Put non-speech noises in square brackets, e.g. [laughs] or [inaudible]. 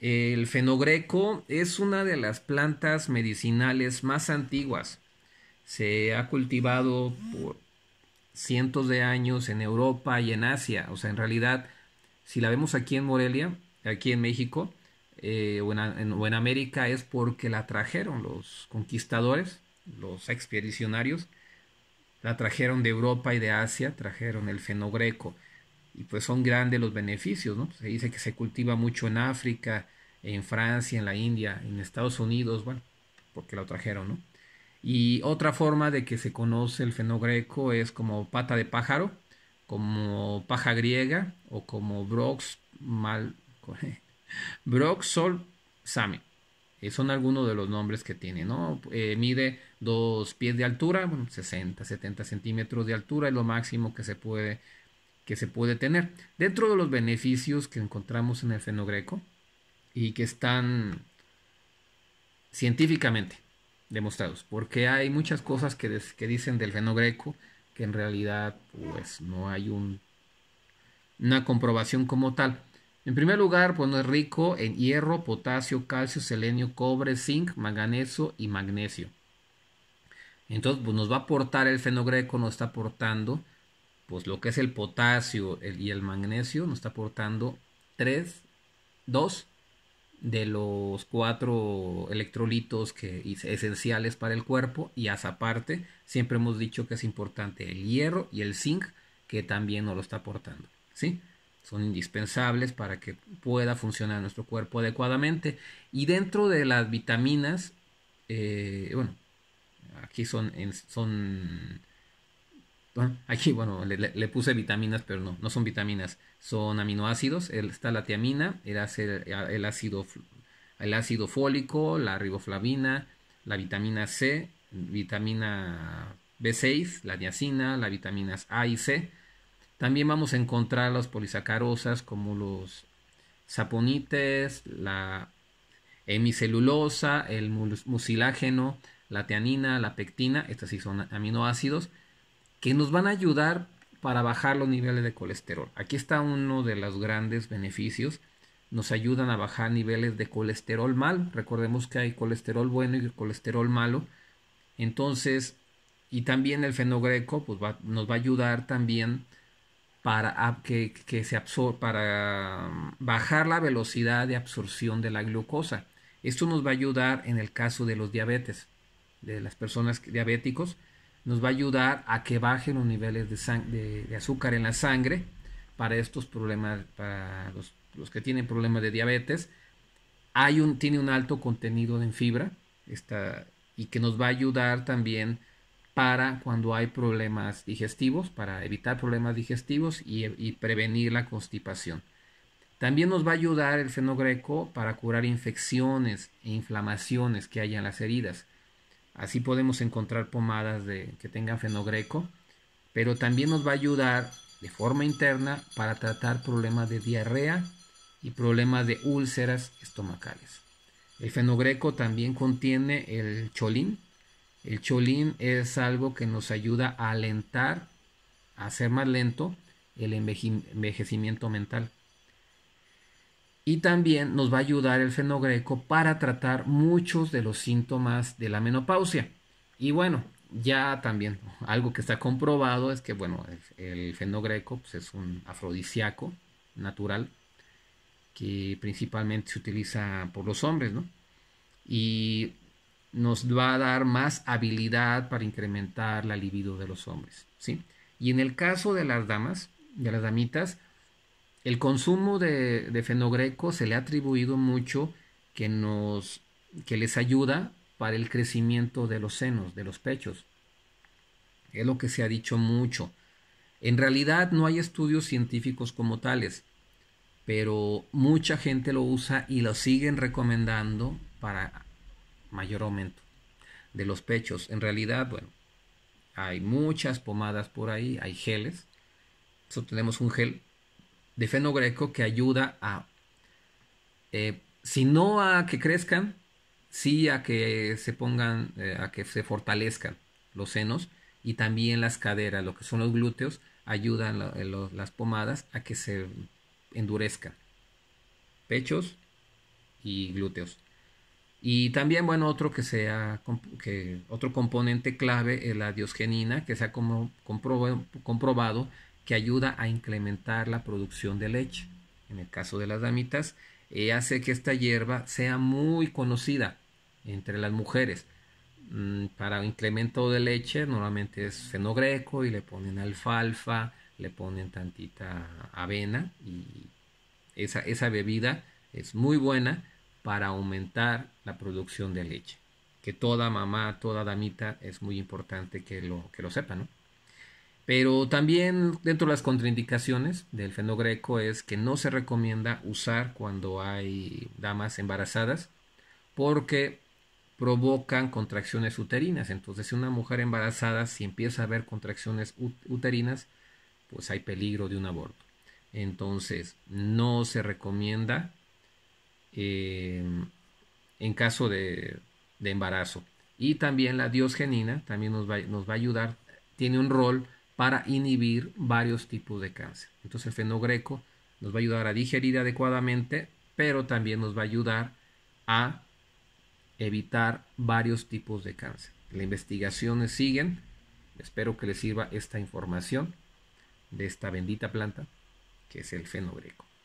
El fenogreco es una de las plantas medicinales más antiguas. Se ha cultivado por cientos de años en Europa y en Asia. O sea, en realidad, si la vemos aquí en Morelia, aquí en México, eh, en, o, en, América, es porque la trajeron los conquistadores, los expedicionarios. La trajeron de Europa y de Asia, trajeron el fenogreco y pues son grandes los beneficios, ¿no? Se dice que se cultiva mucho en África, en Francia, en la India, en Estados Unidos, bueno, porque lo trajeron, ¿no? Y otra forma de que se conoce el fenogreco es como pata de pájaro, como paja griega o como brox mal [laughs] broxol sami eh, son algunos de los nombres que tiene, ¿no? Eh, mide dos pies de altura, bueno, 60, 70 centímetros de altura es lo máximo que se puede que se puede tener. Dentro de los beneficios que encontramos en el fenogreco y que están científicamente demostrados, porque hay muchas cosas que, que dicen del fenogreco que en realidad pues no hay un, una comprobación como tal. En primer lugar, pues no es rico en hierro, potasio, calcio, selenio, cobre, zinc, manganeso y magnesio. Entonces, pues, nos va a aportar el fenogreco, nos está aportando pues lo que es el potasio y el magnesio nos está aportando 3, 2 de los cuatro electrolitos que, esenciales para el cuerpo y a esa parte, siempre hemos dicho que es importante el hierro y el zinc que también nos lo está aportando. ¿sí? Son indispensables para que pueda funcionar nuestro cuerpo adecuadamente. Y dentro de las vitaminas, eh, bueno, aquí son, son aquí, bueno, le, puse vitaminas, pero no, no son vitaminas, son aminoácidos. Está la tiamina, el, el, ácido, el ácido fólico, la riboflavina, la vitamina C, vitamina B6, la niacina, las vitaminas A y C. También vamos a encontrar las polisacarosas como los saponites, la hemicelulosa, el mucilágeno, la teanina, la pectina, estas sí son aminoácidos que nos van a ayudar para bajar los niveles de colesterol. Aquí está uno de los grandes beneficios. Nos ayudan a bajar niveles de colesterol mal. Recordemos que hay colesterol bueno y colesterol malo. Entonces, y también el fenogreco pues nos va a ayudar también para que, se para mm, bajar la velocidad de absorción de la glucosa. Esto nos va a ayudar en el caso de los diabetes, de las personas diabéticos, nos va a ayudar a que bajen los niveles de, azúcar en la sangre para estos problemas, para los, que tienen problemas de diabetes. Hay un, tiene un alto contenido en fibra y que nos va a ayudar también para cuando hay problemas digestivos, para evitar problemas digestivos y, y prevenir la constipación. También nos va a ayudar el fenogreco para curar infecciones e inflamaciones que haya en las heridas. Así podemos encontrar pomadas de, que tengan fenogreco, pero también nos va a ayudar de forma interna para tratar problemas de diarrea y problemas de úlceras estomacales. El fenogreco también contiene el cholín. El cholín es algo que nos ayuda a alentar, a hacer más lento el envejecimiento mental y también nos va a ayudar el fenogreco para tratar muchos de los síntomas de la menopausia. Y bueno, ya también algo que está comprobado es que bueno, el, fenogreco pues, es un afrodisiaco natural que principalmente se utiliza por los hombres, ¿no? Y nos va a dar más habilidad para incrementar la libido de los hombres, ¿sí? Y en el caso de las damas, de las damitas, el consumo de, fenogreco se le ha atribuido mucho que, nos, que les ayuda para el crecimiento de los senos, de los pechos. Es lo que se ha dicho mucho. En realidad no hay estudios científicos como tales, pero mucha gente lo usa y lo siguen recomendando para mayor aumento de los pechos. En realidad, bueno, hay muchas pomadas por ahí, hay geles. Nosotros tenemos un gel de fenogreco que ayuda a, eh, si no a que crezcan, sí a que se pongan, eh, a que se fortalezcan los senos y también las caderas, lo que son los glúteos, ayudan eh, las pomadas a que se endurezcan. Pechos y glúteos. Y también, bueno, otro que sea que otro componente clave es la diosgenina, que se ha como comprobado que ayuda a incrementar la producción de leche. En el caso de las damitas, y hace que esta hierba sea muy conocida entre las mujeres. Mm, para incremento de leche, normalmente es fenogreco y le ponen alfalfa, le ponen tantita avena y esa, esa bebida es muy buena para aumentar la producción de leche. Que toda mamá, toda damita es muy importante que lo, que lo sepa, ¿no? Pero también dentro de las contraindicaciones del fenogreco es que no se recomienda usar cuando hay damas embarazadas porque provocan contracciones uterinas. Entonces, si una mujer embarazada, si empieza a ver contracciones uterinas, pues hay peligro de un aborto. Entonces, no se recomienda eh, en caso de, de, embarazo. Y también la diosgenina también nos va, nos va a ayudar, tiene un rol para inhibir varios tipos de cáncer. Entonces el fenogreco nos va a ayudar a digerir adecuadamente, pero también nos va a ayudar a evitar varios tipos de cáncer. Las investigaciones siguen. Espero que les sirva esta información de esta bendita planta que es el fenogreco.